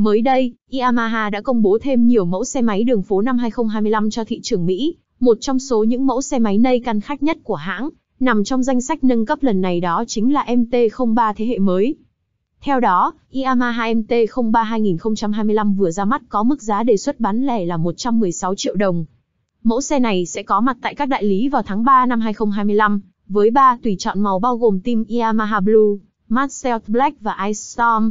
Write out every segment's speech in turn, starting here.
Mới đây, Yamaha đã công bố thêm nhiều mẫu xe máy đường phố năm 2025 cho thị trường Mỹ. Một trong số những mẫu xe máy nay căn khách nhất của hãng, nằm trong danh sách nâng cấp lần này đó chính là MT-03 thế hệ mới. Theo đó, Yamaha MT-03 2025 vừa ra mắt có mức giá đề xuất bán lẻ là 116 triệu đồng. Mẫu xe này sẽ có mặt tại các đại lý vào tháng 3 năm 2025, với 3 tùy chọn màu bao gồm Team Yamaha Blue, Marcel Black và Ice Storm.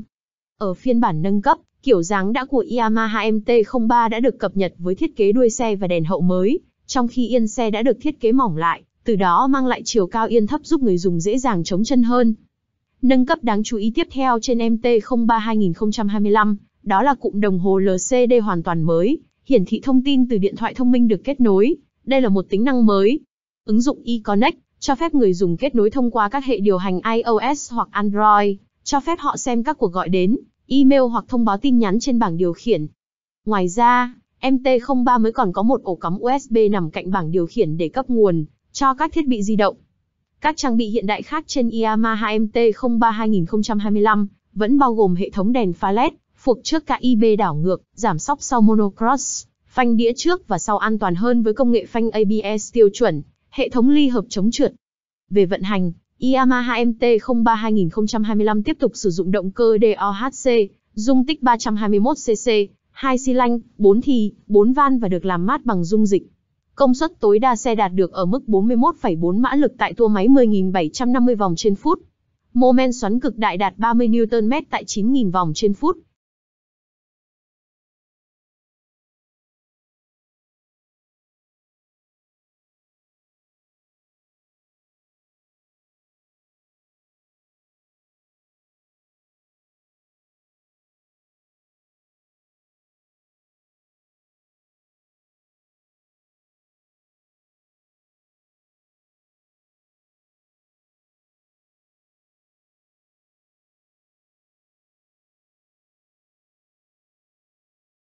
Ở phiên bản nâng cấp, Kiểu dáng đã của Yamaha MT-03 đã được cập nhật với thiết kế đuôi xe và đèn hậu mới, trong khi yên xe đã được thiết kế mỏng lại, từ đó mang lại chiều cao yên thấp giúp người dùng dễ dàng chống chân hơn. Nâng cấp đáng chú ý tiếp theo trên MT-03 2025, đó là cụm đồng hồ LCD hoàn toàn mới, hiển thị thông tin từ điện thoại thông minh được kết nối. Đây là một tính năng mới. Ứng dụng eConnect cho phép người dùng kết nối thông qua các hệ điều hành iOS hoặc Android, cho phép họ xem các cuộc gọi đến, email hoặc thông báo tin nhắn trên bảng điều khiển. Ngoài ra, MT03 mới còn có một ổ cắm USB nằm cạnh bảng điều khiển để cấp nguồn cho các thiết bị di động. Các trang bị hiện đại khác trên Yamaha MT03 2025 vẫn bao gồm hệ thống đèn pha LED, phuộc trước KIB đảo ngược, giảm sóc sau monocross, phanh đĩa trước và sau an toàn hơn với công nghệ phanh ABS tiêu chuẩn, hệ thống ly hợp chống trượt. Về vận hành, Yamaha MT-03 2025 tiếp tục sử dụng động cơ DOHC, dung tích 321cc, 2 xi lanh, 4 thi, 4 van và được làm mát bằng dung dịch. Công suất tối đa xe đạt được ở mức 41,4 mã lực tại tua máy 10.750 vòng trên phút. Mô men xoắn cực đại đạt 30 Nm tại 9.000 vòng trên phút.